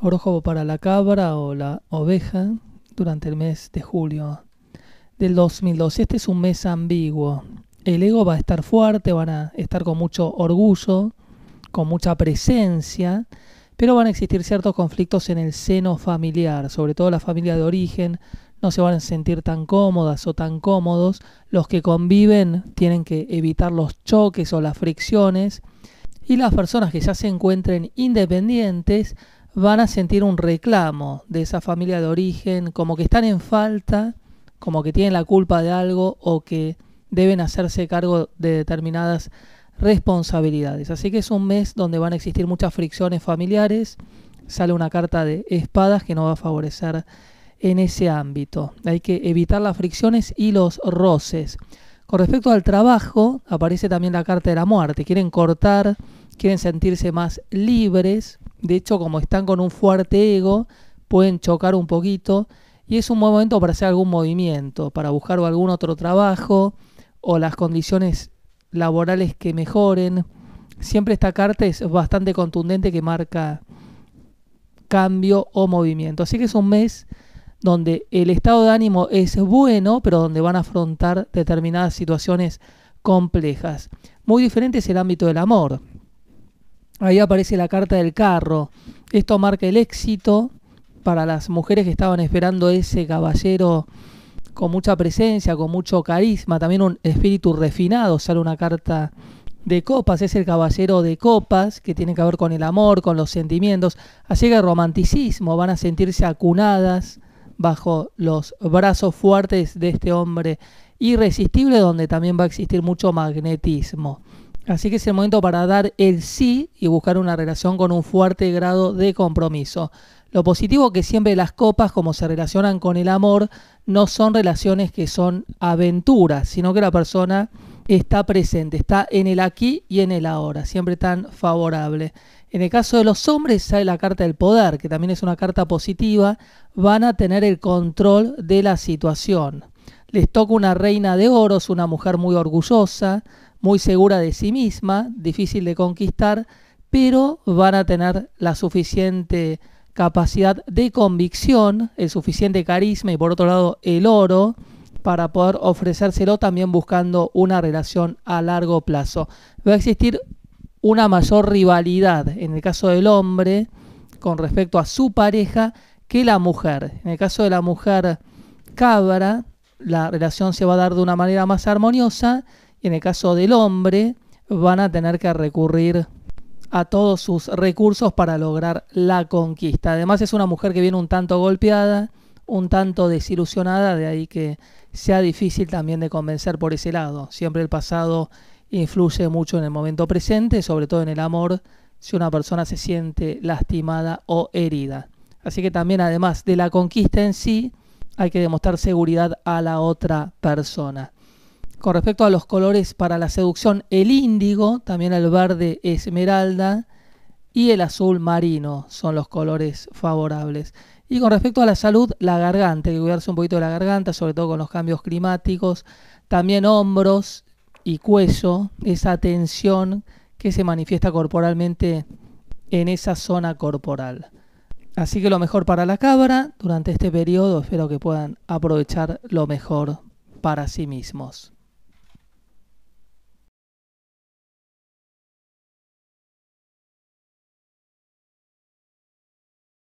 Orojo para la cabra o la oveja durante el mes de julio del 2012. Este es un mes ambiguo. El ego va a estar fuerte, van a estar con mucho orgullo, con mucha presencia, pero van a existir ciertos conflictos en el seno familiar, sobre todo la familia de origen, no se van a sentir tan cómodas o tan cómodos. Los que conviven tienen que evitar los choques o las fricciones. Y las personas que ya se encuentren independientes van a sentir un reclamo de esa familia de origen, como que están en falta, como que tienen la culpa de algo o que deben hacerse cargo de determinadas responsabilidades. Así que es un mes donde van a existir muchas fricciones familiares. Sale una carta de espadas que no va a favorecer en ese ámbito. Hay que evitar las fricciones y los roces. Con respecto al trabajo, aparece también la carta de la muerte. Quieren cortar, quieren sentirse más libres de hecho, como están con un fuerte ego, pueden chocar un poquito y es un buen momento para hacer algún movimiento, para buscar algún otro trabajo o las condiciones laborales que mejoren. Siempre esta carta es bastante contundente que marca cambio o movimiento. Así que es un mes donde el estado de ánimo es bueno, pero donde van a afrontar determinadas situaciones complejas. Muy diferente es el ámbito del amor. Ahí aparece la carta del carro. Esto marca el éxito para las mujeres que estaban esperando ese caballero con mucha presencia, con mucho carisma, también un espíritu refinado. Sale una carta de copas, es el caballero de copas, que tiene que ver con el amor, con los sentimientos. Así que romanticismo, van a sentirse acunadas bajo los brazos fuertes de este hombre irresistible, donde también va a existir mucho magnetismo. Así que es el momento para dar el sí y buscar una relación con un fuerte grado de compromiso. Lo positivo que siempre las copas, como se relacionan con el amor, no son relaciones que son aventuras, sino que la persona está presente, está en el aquí y en el ahora, siempre tan favorable. En el caso de los hombres sale la carta del poder, que también es una carta positiva, van a tener el control de la situación. Les toca una reina de oros, una mujer muy orgullosa, muy segura de sí misma, difícil de conquistar, pero van a tener la suficiente capacidad de convicción, el suficiente carisma y por otro lado el oro para poder ofrecérselo también buscando una relación a largo plazo. Va a existir una mayor rivalidad en el caso del hombre con respecto a su pareja que la mujer. En el caso de la mujer cabra, la relación se va a dar de una manera más armoniosa y en el caso del hombre van a tener que recurrir a todos sus recursos para lograr la conquista. Además es una mujer que viene un tanto golpeada, un tanto desilusionada, de ahí que sea difícil también de convencer por ese lado. Siempre el pasado influye mucho en el momento presente, sobre todo en el amor, si una persona se siente lastimada o herida. Así que también además de la conquista en sí, hay que demostrar seguridad a la otra persona. Con respecto a los colores para la seducción, el índigo, también el verde esmeralda y el azul marino son los colores favorables. Y con respecto a la salud, la garganta, hay que cuidarse un poquito de la garganta, sobre todo con los cambios climáticos, también hombros y cuello, esa tensión que se manifiesta corporalmente en esa zona corporal. Así que lo mejor para la cabra, durante este periodo espero que puedan aprovechar lo mejor para sí mismos.